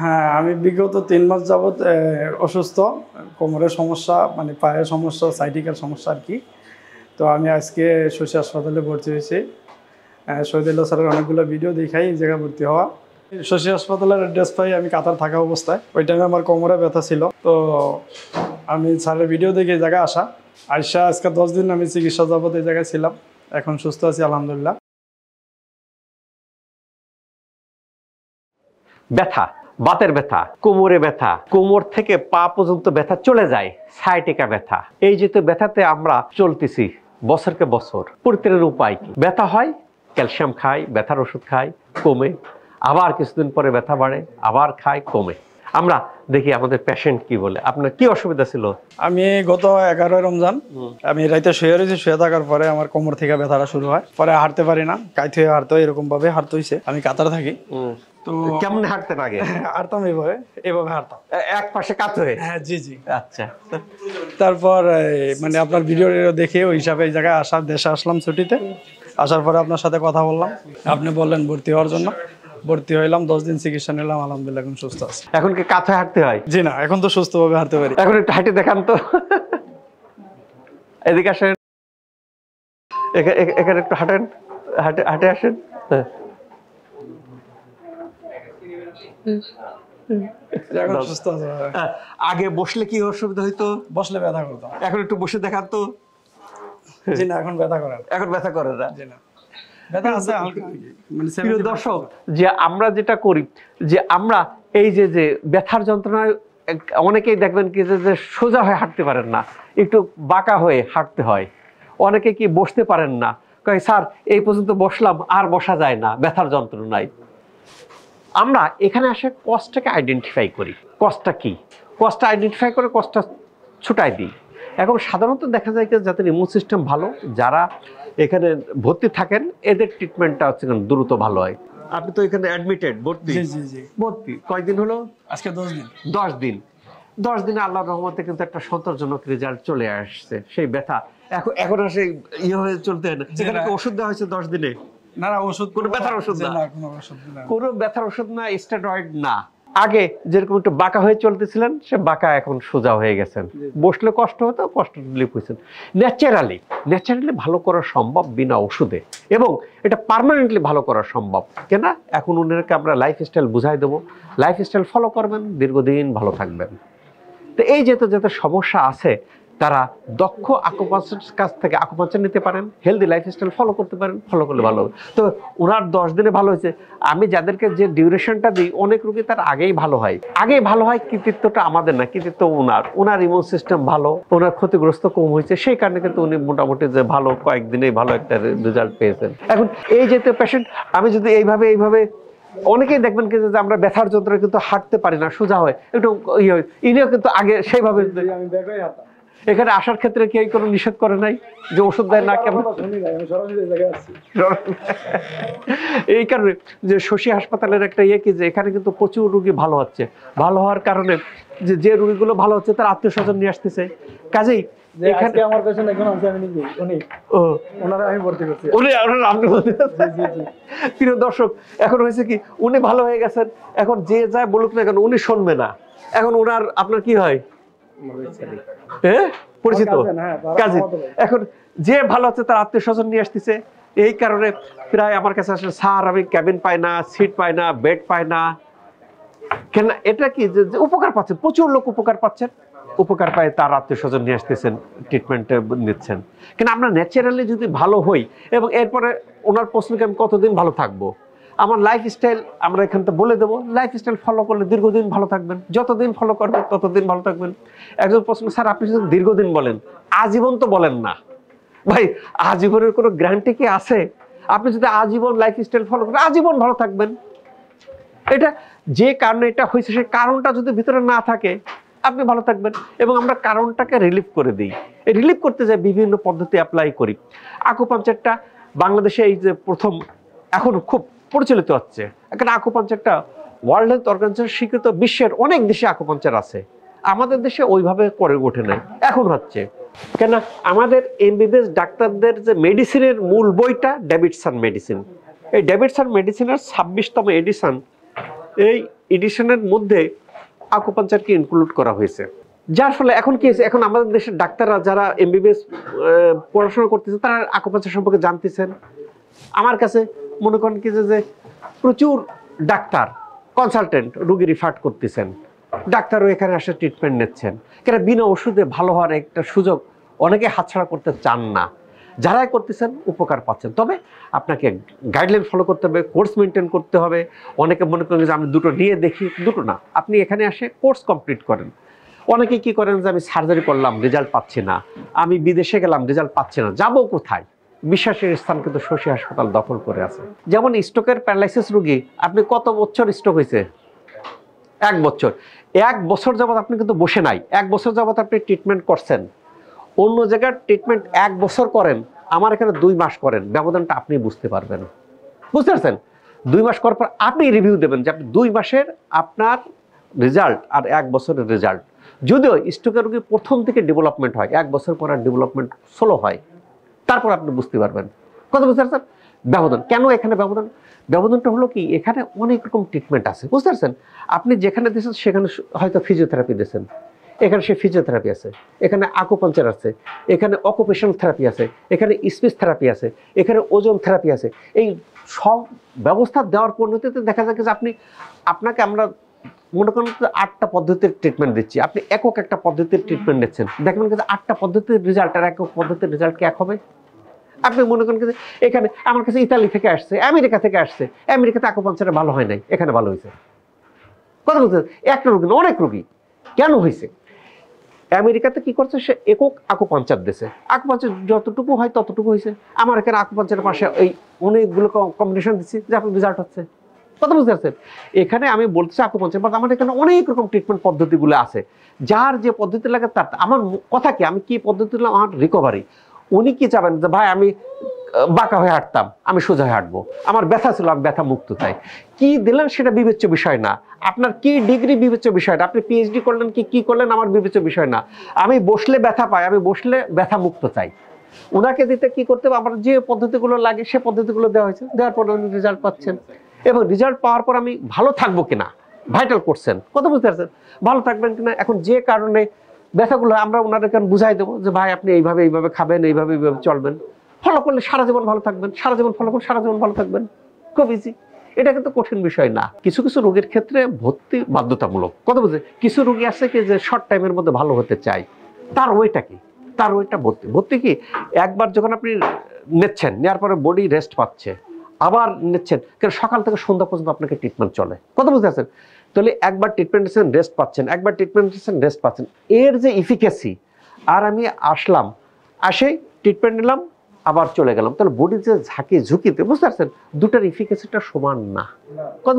হ্যাঁ আমি বিগত তিন মাস যাবৎ অসুস্থ কোমরের সমস্যা মানে পায়ের সমস্যা সাইটিকার সমস্যা আর কি তো আমি আজকে শশী হাসপাতালে ভর্তি হয়েছি শহীদুল্লাহ স্যারের অনেকগুলো ভিডিও দেখাই এই জায়গায় ভর্তি হওয়া শশী হাসপাতালের অ্যাড্রেস পাই আমি কাতার থাকা অবস্থায় ওই টাইমে আমার কোমরে ব্যথা ছিল তো আমি স্যারের ভিডিও দেখে এই জায়গায় আসা আইসা আজকে দশ দিন আমি চিকিৎসা যাবত এই জায়গায় ছিলাম এখন সুস্থ আছি আলহামদুলিল্লাহ ব্যথা বাতের ব্যথা কোমরে ব্যথা কোমর থেকে পা পর্যন্ত ব্যথা চলে যায় সাইটিকা ব্যথা এই তো ব্যথাতে আমরা চলতেছি বছরকে বছর পরিত্রের উপায় কি ব্যথা হয় ক্যালসিয়াম খাই ব্যথার ওষুধ খাই কমে আবার কিছুদিন পরে ব্যথা বাড়ে আবার খায় কমে আমরা দেখি আমাদের পেশেন্ট কি বলে আপনার কি অসুবিধা ছিল আমি গত এগারো রমজান আমি রাইতে শুয়ে রয়েছি শুয়ে থাকার পরে আমার কোমর থেকে ব্যথাটা শুরু হয় পরে হাঁটতে পারি না কাইতে হাঁটতে এরকম ভাবে হাঁটতে হয়েছে আমি কাতার থাকি তো কেমন হাঁটতেন আগে হাঁটতাম এভাবে এভাবে হাঁটতাম এক পাশে কাত হয়ে হ্যাঁ জি জি আচ্ছা তারপর মানে আপনার ভিডিও দেখে ওই হিসাবে এই জায়গায় আসার দেশে আসলাম ছুটিতে আসার পরে আপনার সাথে কথা বললাম আপনি বললেন ভর্তি হওয়ার জন্য ভর্তি হইলাম দশ দিন চিকিৎসা নিলাম আলহামদুলিল্লাহ এখন সুস্থ আছে এখন কি কাছে হাঁটতে হয় জি না এখন তো সুস্থভাবে হাঁটতে পারি এখন একটু হাঁটে দেখান তো এদিকে আসেন এখানে একটু হাঁটেন হাঁটে হাঁটে আসেন হ্যাঁ হ্যাঁ, আগে বসলে কি অসুবিধা হইতো বসলে ব্যথা করতো এখন একটু বসে দেখান তো এখন ব্যথা করে এখন ব্যথা করে না মানে দর্শক যে আমরা যেটা করি যে আমরা এই যে যে ব্যথার যন্ত্রণায় অনেকেই দেখবেন কি যে সোজা হয়ে হাঁটতে পারেন না একটু বাঁকা হয়ে হাঁটতে হয় অনেকে কি বসতে পারেন না কয় স্যার এই পর্যন্ত বসলাম আর বসা যায় না ব্যথার যন্ত্রণায় আমরা এখানে আসে কস্টটাকে আইডেন্টিফাই করি কস্টটা কি কস্টটা আইডেন্টিফাই করে কস্টটা ছুটাই দিই এখন সাধারণত দেখা যায় যাদের ইমিউন সিস্টেম ভালো যারা এখানে ভর্তি থাকেন এদের ট্রিটমেন্টটা হচ্ছে দ্রুত ভালো হয় আপনি তো এখানে অ্যাডমিটেড ভর্তি ভর্তি কয়েকদিন হলো আজকে দশ দিন দশ দিন দশ দিনে আল্লাহ রহমতে কিন্তু একটা সন্তোষজনক রেজাল্ট চলে আসছে সেই ব্যথা এখন এখন আর সেই ইয়ে হয়ে চলতে হয় না ওষুধ দেওয়া হয়েছে দশ দিনে কোনো ব্যথার ওষুধ না কোনো না আগে যেরকম একটু বাঁকা হয়ে চলতেছিলেন সে বাঁকা এখন সোজা হয়ে গেছেন বসলে কষ্ট হতো কষ্ট রিলিফ হয়েছেন ন্যাচারালি ন্যাচারালি ভালো করা সম্ভব বিনা ওষুধে এবং এটা পারমানেন্টলি ভালো করা সম্ভব কেন এখন ওনাকে আমরা লাইফস্টাইল বুঝাই দেবো লাইফস্টাইল ফলো করবেন দীর্ঘদিন ভালো থাকবেন তো এই যেতে যেতে সমস্যা আছে তারা দক্ষ আকুপাঞ্চার কাছ থেকে আকুপাঞ্চার নিতে পারেন হেলদি লাইফস্টাইল ফলো করতে পারেন ফলো করলে ভালো হবে তো ওনার দশ দিনে ভালো হয়েছে আমি যাদেরকে যে ডিউরেশনটা দিই অনেক রুগী তার আগেই ভালো হয় আগেই ভালো হয় কৃতিত্বটা আমাদের না কৃতিত্ব ওনার ওনার ইমিউন সিস্টেম ভালো ওনার ক্ষতিগ্রস্ত কম হয়েছে সেই কারণে কিন্তু উনি মোটামুটি যে ভালো কয়েকদিনেই ভালো একটা রেজাল্ট পেয়েছেন এখন এই যেতে পেশেন্ট আমি যদি এইভাবে এইভাবে অনেকেই দেখবেন কিন্তু যে আমরা ব্যথার যন্ত্র কিন্তু হাঁটতে পারি না সোজা হয় একটু ইয়ে হয় ইনিও কিন্তু আগে সেইভাবে আমি এখানে আসার ক্ষেত্রে কে কোনো নিষেধ করে নাই যে ওষুধ দেয় না কেন এই কারণে যে শশী হাসপাতালের একটা ইয়ে কি যে এখানে কিন্তু প্রচুর রুগী ভালো হচ্ছে ভালো হওয়ার কারণে যে যে রুগীগুলো ভালো হচ্ছে তার আত্মীয় স্বজন নিয়ে আসতেছে কাজেই এখানে ওনারা দর্শক এখন হয়েছে কি উনি ভালো হয়ে গেছেন এখন যে যায় বলুক না উনি শুনবে না এখন ওনার আপনার কি হয় পরিচিত হ্যাঁ, এখন যে ভালো আছে তার আত্মীয় স্বজন নিয়ে আসতেছে এই কারণে প্রায় আমার কাছে আসলে স্যার আমি ক্যাবিন পাই না সিট পাই না বেড পাই না কেন এটা কি যে উপকার পাচ্ছেন প্রচুর লোক উপকার পাচ্ছেন উপকার পায় তার আত্মীয় স্বজন নিয়ে আসতেছেন ট্রিটমেন্ট নিচ্ছেন কিন্তু আমরা ন্যাচারালি যদি ভালো হই এবং এরপরে ওনার প্রশ্নকে আমি কতদিন ভালো থাকবো আমার লাইফ স্টাইল আমরা এখান থেকে বলে দেবো লাইফ স্টাইল ফলো করলে দীর্ঘদিন ভালো থাকবেন যতদিন ফলো করবেন ততদিন ভালো থাকবেন একজন প্রশ্ন স্যার আপনি যদি দীর্ঘদিন বলেন আজীবন তো বলেন না ভাই আজীবনের কোনো গ্যারান্টি কি আছে আপনি যদি আজীবন লাইফ স্টাইল ফলো করেন আজীবন ভালো থাকবেন এটা যে কারণে এটা হয়েছে সেই কারণটা যদি ভিতরে না থাকে আপনি ভালো থাকবেন এবং আমরা কারণটাকে রিলিফ করে দিই রিলিফ করতে যাই বিভিন্ন পদ্ধতি অ্যাপ্লাই করি আকুপাঞ্চারটা বাংলাদেশে এই যে প্রথম এখন খুব পরিচালিত হচ্ছে এখানে আকুপাঞ্চারটা ওয়ার্ল্ড হেলথ অর্গানাইজেশন স্বীকৃত বিশ্বের অনেক দেশে আকুপাঞ্চার আছে আমাদের দেশে ওইভাবে করে ওঠে নাই এখন হচ্ছে কেন আমাদের এমবিবিএস ডাক্তারদের যে মেডিসিনের মূল বইটা ডেভিডসন মেডিসিন এই ডেভিডসন মেডিসিনের ছাব্বিশতম এডিশন এই এডিশনের মধ্যে আকুপাঞ্চারকে ইনক্লুড করা হয়েছে যার ফলে এখন কি হয়েছে এখন আমাদের দেশের ডাক্তাররা যারা এমবিবিএস পড়াশোনা করতেছে তারা আকুপাঞ্চার সম্পর্কে জানতেছেন আমার কাছে মনে করেন কি যে প্রচুর ডাক্তার কনসালটেন্ট রুগী রিফার করতেছেন ডাক্তারও এখানে আসে ট্রিটমেন্ট নিচ্ছেন কেন বিনা ওষুধে ভালো হওয়ার একটা সুযোগ অনেকে হাতছাড়া করতে চান না যারাই করতেছেন উপকার পাচ্ছেন তবে আপনাকে গাইডলাইন ফলো করতে হবে কোর্স মেনটেন করতে হবে অনেকে মনে করেন যে আমি দুটো নিয়ে দেখি দুটো না আপনি এখানে আসে কোর্স কমপ্লিট করেন অনেকে কি করেন যে আমি সার্জারি করলাম রেজাল্ট পাচ্ছি না আমি বিদেশে গেলাম রেজাল্ট পাচ্ছি না যাবো কোথায় বিশ্বাসের স্থান কিন্তু শশী হাসপাতাল দখল করে আছে যেমন স্ট্রোকের প্যারালাইসিস রুগী আপনি কত বছর স্ট্রোক হয়েছে এক বছর এক বছর যাবৎ আপনি কিন্তু বসে নাই এক বছর যাবৎ আপনি ট্রিটমেন্ট করছেন অন্য জায়গার ট্রিটমেন্ট এক বছর করেন আমার এখানে দুই মাস করেন ব্যবধানটা আপনি বুঝতে পারবেন বুঝতে পারছেন দুই মাস করার পর আপনি রিভিউ দেবেন যে আপনি দুই মাসের আপনার রেজাল্ট আর এক বছরের রেজাল্ট যদিও স্ট্রোকের রুগী প্রথম থেকে ডেভেলপমেন্ট হয় এক বছর পর আর ডেভেলপমেন্ট স্লো হয় তারপর আপনি বুঝতে পারবেন কথা বুঝতে পারছেন ব্যবধান কেন এখানে ব্যবধান ব্যবধানটা হলো কি এখানে অনেক রকম ট্রিটমেন্ট আছে বুঝতে পারছেন আপনি যেখানে দিয়েছেন সেখানে হয়তো ফিজিওথেরাপি দিয়েছেন এখানে সে ফিজিওথেরাপি আছে এখানে আকুপাঞ্চার আছে এখানে অকুপেশন থেরাপি আছে এখানে স্পিচ থেরাপি আছে এখানে ওজন থেরাপি আছে এই সব ব্যবস্থা দেওয়ার পরিণতিতে দেখা যাচ্ছে যে আপনি আপনাকে আমরা মনে করেন আটটা পদ্ধতির ট্রিটমেন্ট দিচ্ছি আপনি একক একটা পদ্ধতির ট্রিটমেন্ট নিচ্ছেন দেখবেন কিন্তু আটটা পদ্ধতির রেজাল্ট আর একক পদ্ধতির রেজাল্ট কি এক হবে আপনি মনে করেন এখানে আমার কাছে ইতালি থেকে আসছে আমেরিকা থেকে আসছে আমেরিকাতে আকুপাঞ্চারটা ভালো হয় নাই এখানে ভালো হয়েছে কথা বলতে একটা রুগী অনেক রুগী কেন হয়েছে আমেরিকাতে কি করছে সে একক আকুপাঞ্চার দিছে আকুপাঞ্চার যতটুকু হয় ততটুকু হয়েছে আমার এখানে আকুপাঞ্চারের পাশে এই অনেকগুলো কম্বিনেশন দিচ্ছি যে আপনার রেজাল্ট হচ্ছে কথা বুঝতে পারছেন এখানে আমি বলতেছি আকুপাঞ্চার বাট আমার এখানে অনেক রকম ট্রিটমেন্ট পদ্ধতিগুলো আছে যার যে পদ্ধতি লাগে তার আমার কথা কি আমি কি পদ্ধতি আমার রিকভারি উনি কি চাবেন যে ভাই আমি বাঁকা হয়ে হাঁটতাম আমি সোজা হয়ে হাঁটবো আমার ব্যথা ছিল আমি ব্যথা মুক্ত চাই কি দিলেন সেটা বিবেচ্য বিষয় না আপনার কি ডিগ্রি বিবেচ্য বিষয় না আপনি পিএইচডি করলেন কি কি করলেন আমার বিবেচ্য বিষয় না আমি বসলে ব্যথা পাই আমি বসলে ব্যথা মুক্ত চাই ওনাকে দিতে কি করতে হবে আমার যে পদ্ধতিগুলো লাগে সে পদ্ধতিগুলো দেওয়া হয়েছে দেওয়ার পর উনি রেজাল্ট পাচ্ছেন এবং রেজাল্ট পাওয়ার পর আমি ভালো থাকবো কিনা ভাইটাল করছেন কত বুঝতে পারছেন ভালো থাকবেন কিনা এখন যে কারণে ব্যথাগুলো আমরা ওনাদেরকে বুঝাই দেবো যে ভাই আপনি এইভাবে এইভাবে খাবেন এইভাবে এইভাবে চলবেন ফলো করলে সারা জীবন ভালো থাকবেন সারা জীবন ফলো করলে সারা জীবন ভালো থাকবেন খুব ইজি এটা কিন্তু কঠিন বিষয় না কিছু কিছু রোগের ক্ষেত্রে ভর্তি বাধ্যতামূলক কথা বুঝে কিছু রোগী আছে কি যে শর্ট টাইমের মধ্যে ভালো হতে চায় তার ওইটা কি তার ওইটা ভর্তি ভর্তি কি একবার যখন আপনি নিচ্ছেন নেওয়ার পরে বডি রেস্ট পাচ্ছে আবার নিচ্ছেন কেন সকাল থেকে সন্ধ্যা পর্যন্ত আপনাকে ট্রিটমেন্ট চলে কত বুঝতে আছেন তাহলে একবার ট্রিটমেন্ট রেস্ট পাচ্ছেন একবার ট্রিটমেন্ট রেস্ট পাচ্ছেন এর যে ইফিকেসি আর আমি আসলাম আসে ট্রিটমেন্ট নিলাম আবার চলে গেলাম তাহলে বডির যে ঝাঁকি ঝুঁকিতে বুঝতে পারছেন দুটার ইফিকেসিটা সমান না কত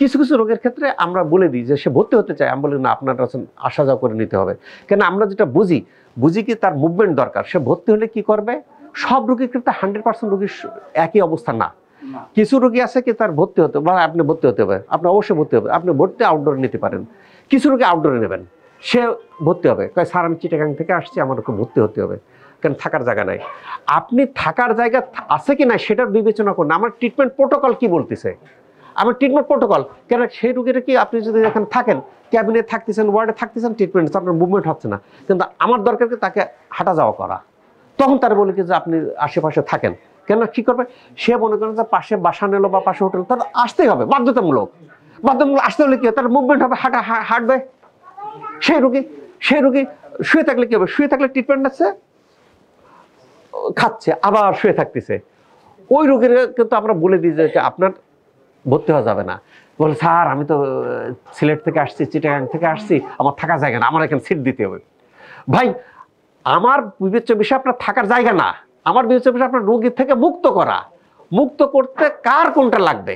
কিছু কিছু রোগের ক্ষেত্রে আমরা বলে দিই যে সে ভর্তি হতে চায় আমি বলি না আপনার কাছে আসা যাওয়া করে নিতে হবে কেন আমরা যেটা বুঝি বুঝি কি তার মুভমেন্ট দরকার সে ভর্তি হলে কি করবে সব রোগীর ক্ষেত্রে হান্ড্রেড পার্সেন্ট রোগীর একই অবস্থা না কিছু রোগী আছে কি তার ভর্তি হতে বা মানে আপনি ভর্তি হতে হবে আপনি অবশ্যই ভর্তি হবে আপনি ভর্তি আউটডোরে নিতে পারেন কিছু রোগী আউটডোরে নেবেন সে ভর্তি হবে কয় স্যার আমি চিটাগাং থেকে আসছি আমার ওকে ভর্তি হতে হবে কারণ থাকার জায়গা নাই আপনি থাকার জায়গা আছে কি না সেটার বিবেচনা করুন আমার ট্রিটমেন্ট প্রোটোকল কি বলতেছে আমার ট্রিটমেন্ট প্রোটোকল কেন সেই রুগীটা কি আপনি যদি এখানে থাকেন ক্যাবিনে থাকতেছেন ওয়ার্ডে থাকতেছেন ট্রিটমেন্ট আপনার মুভমেন্ট হচ্ছে না কিন্তু আমার দরকার তাকে হাঁটা যাওয়া করা তখন তারা বলে কি যে আপনি আশেপাশে থাকেন কেন কি করবে সে মনে করেন যে পাশে বাসা নিল বা পাশে হোটেল তার আসতেই হবে বাধ্যতামূলক বাধ্যতামূলক আসতে হলে কি তার মুভমেন্ট হবে হাঁটা হাঁটবে সেই রুগী সেই রুগী শুয়ে থাকলে কি হবে শুয়ে থাকলে ট্রিটমেন্ট আছে খাচ্ছে আবার শুয়ে থাকতেছে ওই রুগীর কিন্তু আমরা বলে দিই যে আপনার ভর্তি হওয়া যাবে না বলে স্যার আমি তো সিলেট থেকে আসছি চিটাগাং থেকে আসছি আমার থাকা জায়গা না আমার এখানে সিট দিতে হবে ভাই আমার বিবেচ্য বিষয় আপনার থাকার জায়গা না আমার বিহেভিয়ার আপনার রোগীর থেকে মুক্ত করা মুক্ত করতে কার কোনটা লাগবে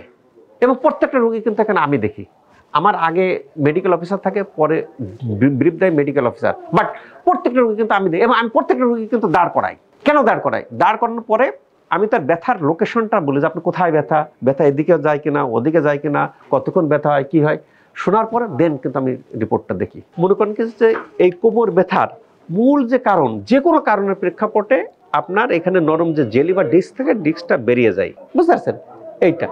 এবং প্রত্যেকটা রোগী কিন্তু এখানে আমি দেখি আমার আগে মেডিকেল অফিসার থাকে পরে ব্রিফ দেয় মেডিকেল অফিসার বাট প্রত্যেকটা রোগী কিন্তু আমি দেখি এবং আমি প্রত্যেকটা রোগী কিন্তু দাঁড় করাই কেন দাঁড় করাই দাঁড় করানোর পরে আমি তার ব্যথার লোকেশনটা বলি যে আপনি কোথায় ব্যথা ব্যথা এদিকে যায় কিনা ওদিকে যায় কিনা কতক্ষণ ব্যথা হয় কি হয় শোনার পরে দেন কিন্তু আমি রিপোর্টটা দেখি মনে করেন কি যে এই কোমর ব্যথার মূল যে কারণ যে কোনো কারণের প্রেক্ষাপটে আপনার এখানে নরম যে জেলি বা ডিস্ক থাকে ডিস্কটা বেরিয়ে যায় বুঝতে পারছেন এইটা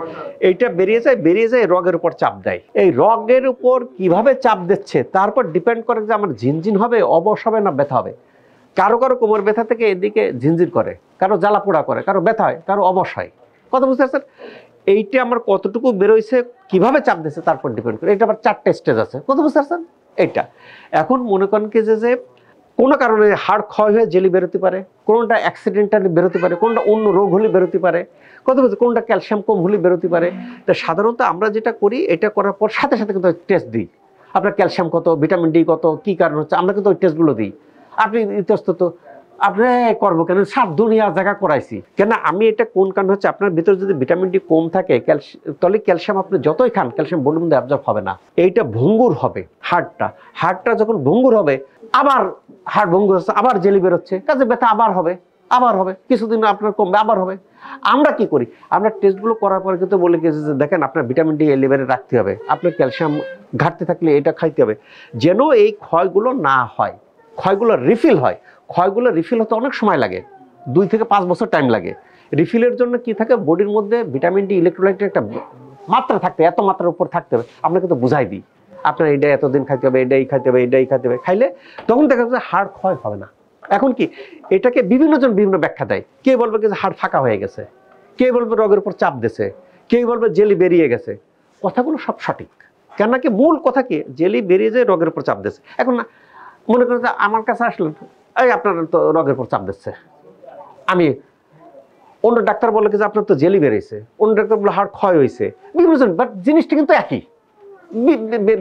এইটা বেরিয়ে যায় বেরিয়ে যায় রগের উপর চাপ দেয় এই রগের উপর কিভাবে চাপ দিচ্ছে তারপর ডিপেন্ড করে যে আমার ঝিনঝিন হবে অবশ হবে না ব্যথা হবে কারো কারো কোমর ব্যথা থেকে এদিকে ঝিনঝিন করে কারো জ্বালা পোড়া করে কারো ব্যথা হয় কারো অবশ হয় কথা বুঝতে পারছেন এইটা আমার কতটুকু বেরোইছে কিভাবে চাপ দিচ্ছে তারপর ডিপেন্ড করে এটা আবার চারটে স্টেজ আছে কথা বুঝতে পারছেন এইটা এখন মনে করেন কি যে কোনো কারণে হাড় ক্ষয় হয়ে জেলি বেরোতে পারে কোনোটা অ্যাক্সিডেন্টালি বেরোতে পারে কোনটা অন্য রোগ হলে বেরোতে পারে কত বলছে কোনটা ক্যালসিয়াম কম হলে বেরোতে পারে তো সাধারণত আমরা যেটা করি এটা করার পর সাথে সাথে কিন্তু টেস্ট দিই আপনার ক্যালসিয়াম কত ভিটামিন ডি কত কী কারণ হচ্ছে আমরা কিন্তু ওই টেস্টগুলো দিই আপনি তো আপনি করবো কেন সাত দুনিয়া জায়গা করাইছি কেন আমি এটা কোন কারণ হচ্ছে আপনার ভিতরে যদি ভিটামিন ডি কম থাকে ক্যালসিয়াম তাহলে ক্যালসিয়াম আপনি যতই খান ক্যালসিয়াম বন্ধু মধ্যে অ্যাবজর্ব হবে না এইটা ভঙ্গুর হবে হার্টটা হার্টটা যখন ভঙ্গুর হবে আবার হাড় ভঙ্গ হচ্ছে আবার জেলি বেরোচ্ছে কাজে ব্যথা আবার হবে আবার হবে কিছুদিন আপনার কমবে আবার হবে আমরা কি করি আমরা টেস্টগুলো করার পরে কিন্তু বলে গেছি যে দেখেন আপনার ভিটামিন ডি লেভেলে রাখতে হবে আপনার ক্যালসিয়াম ঘাটতে থাকলে এটা খাইতে হবে যেন এই ক্ষয়গুলো না হয় ক্ষয়গুলো রিফিল হয় ক্ষয়গুলো রিফিল হতে অনেক সময় লাগে দুই থেকে পাঁচ বছর টাইম লাগে রিফিলের জন্য কি থাকে বডির মধ্যে ভিটামিন ডি ইলেকট্রোলাইটের একটা মাত্রা থাকতে এত মাত্রার উপর থাকতে হবে আপনাকে তো বুঝাই দিই আপনার এটা এতদিন খাইতে হবে এটাই খাইতে হবে এটাই খাইতে হবে খাইলে তখন দেখা যাচ্ছে হাড় ক্ষয় হবে না এখন কি এটাকে বিভিন্নজন বিভিন্ন ব্যাখ্যা দেয় কে বলবে যে হাড় ফাঁকা হয়ে গেছে কে বলবে রোগের উপর চাপ দিছে কে বলবে জেলি বেরিয়ে গেছে কথাগুলো সব সঠিক কেননা কি মূল কথা কি জেলি বেরিয়ে যায় রোগের উপর চাপ দিচ্ছে এখন না মনে করেন আমার কাছে আসলেন এই আপনার তো রোগের উপর চাপ দিচ্ছে আমি অন্য ডাক্তার বলে যে আপনার তো জেলি বেরিয়েছে অন্য ডাক্তার বলে হাড় ক্ষয় হয়েছে বিভিন্ন বাট জিনিসটা কিন্তু একই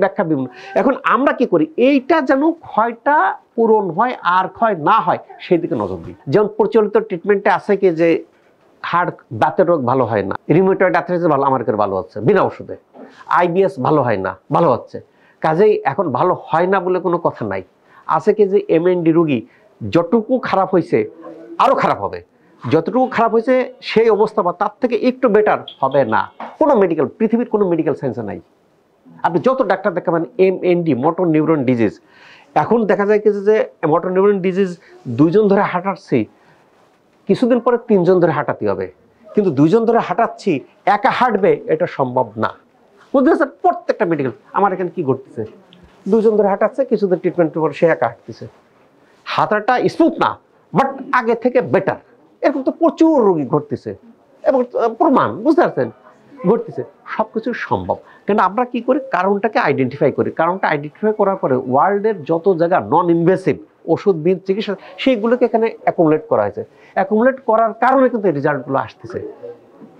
ব্যাখ্যা বিভিন্ন এখন আমরা কি করি এইটা যেন ক্ষয়টা পূরণ হয় আর ক্ষয় না হয় সেই দিকে নজর দিই যেমন প্রচলিত ট্রিটমেন্টে আছে কি যে হাড় দাঁতের রোগ ভালো হয় না রিমোটয়েড আর্থ্রাইটিস ভালো আমার কাছে ভালো হচ্ছে বিনা ওষুধে আইবিএস ভালো হয় না ভালো হচ্ছে কাজেই এখন ভালো হয় না বলে কোনো কথা নাই আছে কি যে এমএনডি রুগী যতটুকু খারাপ হয়েছে আরও খারাপ হবে যতটুকু খারাপ হয়েছে সেই অবস্থা বা তার থেকে একটু বেটার হবে না কোনো মেডিকেল পৃথিবীর কোনো মেডিকেল সায়েন্সে নাই আপনি যত ডাক্তার দেখাবেন M ND motor neuron disease এখন দেখা যায় কিছু যে মোটর নিউরন ডিজিজ দুইজন ধরে হাঁটাচ্ছি কিছুদিন পরে তিনজন ধরে হাঁটাতে হবে কিন্তু দুইজন ধরে হাঁটাচ্ছি একা হাঁটবে এটা সম্ভব না বুঝতে পারছেন প্রত্যেকটা মেডিকেল আমার এখানে কি ঘটতেছে দুজন ধরে হাঁটাচ্ছে কিছুদিন ট্রিটমেন্টের পরে সে একা হাঁটতেছে হাঁটাটা স্মুথ না বাট আগে থেকে বেটার এরকম তো প্রচুর রোগী ঘটতেছে এবং প্রমাণ বুঝতে পারছেন ঘটতেছে সব কিছু সম্ভব কিন্তু আমরা কি করি কারণটাকে আইডেন্টিফাই করি কারণটা আইডেন্টিফাই করার পরে ওয়ার্ল্ডের যত জায়গা নন ইনভেসিভ ওষুধ চিকিৎসা সেইগুলোকে এখানে অ্যাকুমুলেট করা হয়েছে অ্যাকুমুলেট করার কারণে কিন্তু এই রেজাল্টগুলো আসতেছে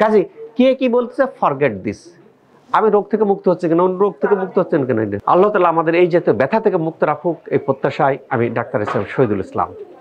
কাজে কে কি বলতেছে ফরগেট দিস আমি রোগ থেকে মুক্ত হচ্ছে কেন অন্য রোগ থেকে মুক্ত হচ্ছেন কেন আল্লাহ তালা আমাদের এই জাতীয় ব্যথা থেকে মুক্ত রাখুক এই প্রত্যাশায় আমি ডাক্তার ইসলাম শহীদুল ইসলাম